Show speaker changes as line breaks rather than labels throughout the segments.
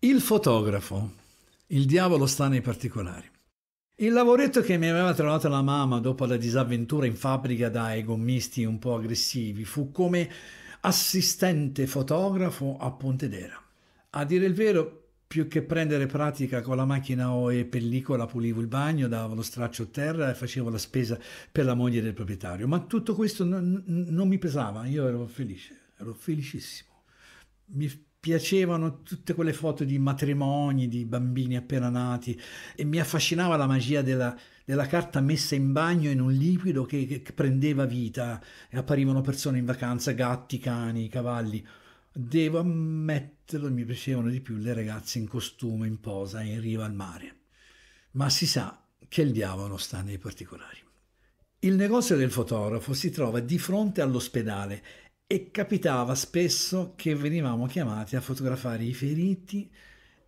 Il fotografo. Il diavolo sta nei particolari. Il lavoretto che mi aveva trovato la mamma dopo la disavventura in fabbrica dai gommisti un po' aggressivi fu come assistente fotografo a Pontedera. A dire il vero, più che prendere pratica con la macchina o e pellicola, pulivo il bagno, davo lo straccio a terra e facevo la spesa per la moglie del proprietario. Ma tutto questo non, non mi pesava, io ero felice, ero felicissimo. Mi piacevano tutte quelle foto di matrimoni, di bambini appena nati e mi affascinava la magia della, della carta messa in bagno in un liquido che, che, prendeva vita e apparivano persone in vacanza, gatti, cani, cavalli. Devo ammetterlo, mi piacevano di più le ragazze in costume, in posa, in riva al mare. Ma si sa che il diavolo sta nei particolari. Il negozio del fotografo si trova di fronte all'ospedale e capitava spesso che venivamo chiamati a fotografare i feriti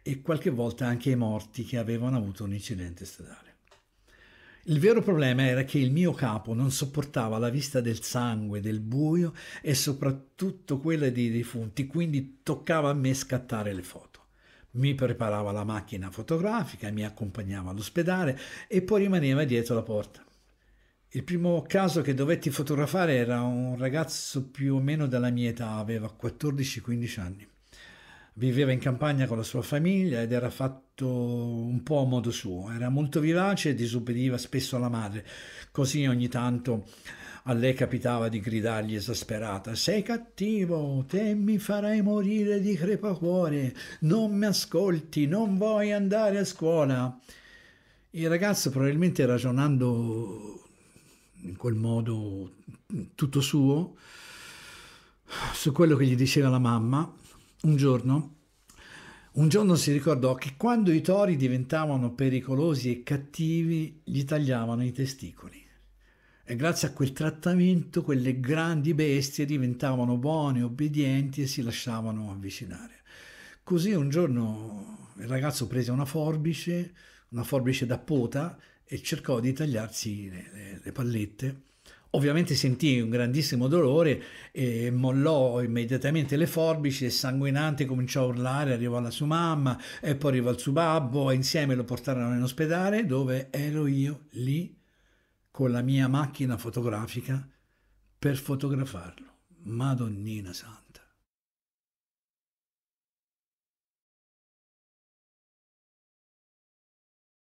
e qualche volta anche i morti che avevano avuto un incidente stradale. Il vero problema era che il mio capo non sopportava la vista del sangue, del buio e soprattutto quella dei defunti, quindi toccava a me scattare le foto. Mi preparava la macchina fotografica, mi accompagnava all'ospedale e poi rimaneva dietro la porta. Il primo caso che dovetti fotografare era un ragazzo più o meno della mia età, aveva 14-15 anni. Viveva in campagna con la sua famiglia ed era fatto un po' a modo suo. Era molto vivace e disobbediva spesso alla madre, così ogni tanto a lei capitava di gridargli esasperata: Sei cattivo, te mi farai morire di crepacuore, non mi ascolti, non vuoi andare a scuola. Il ragazzo probabilmente ragionando in quel modo tutto suo su quello che gli diceva la mamma un giorno. Un giorno si ricordò che quando i tori diventavano pericolosi e cattivi gli tagliavano i testicoli. E grazie a quel trattamento quelle grandi bestie diventavano buone, obbedienti e si lasciavano avvicinare. Così un giorno il ragazzo prese una forbice, una forbice da pota, e cercò di tagliarsi le, le pallette. Ovviamente sentì un grandissimo dolore e mollò immediatamente le forbici e sanguinante cominciò a urlare, arrivò alla sua mamma e poi arrivò al suo babbo e insieme lo portarono in ospedale dove ero io lì con la mia macchina fotografica per fotografarlo. Madonnina santa.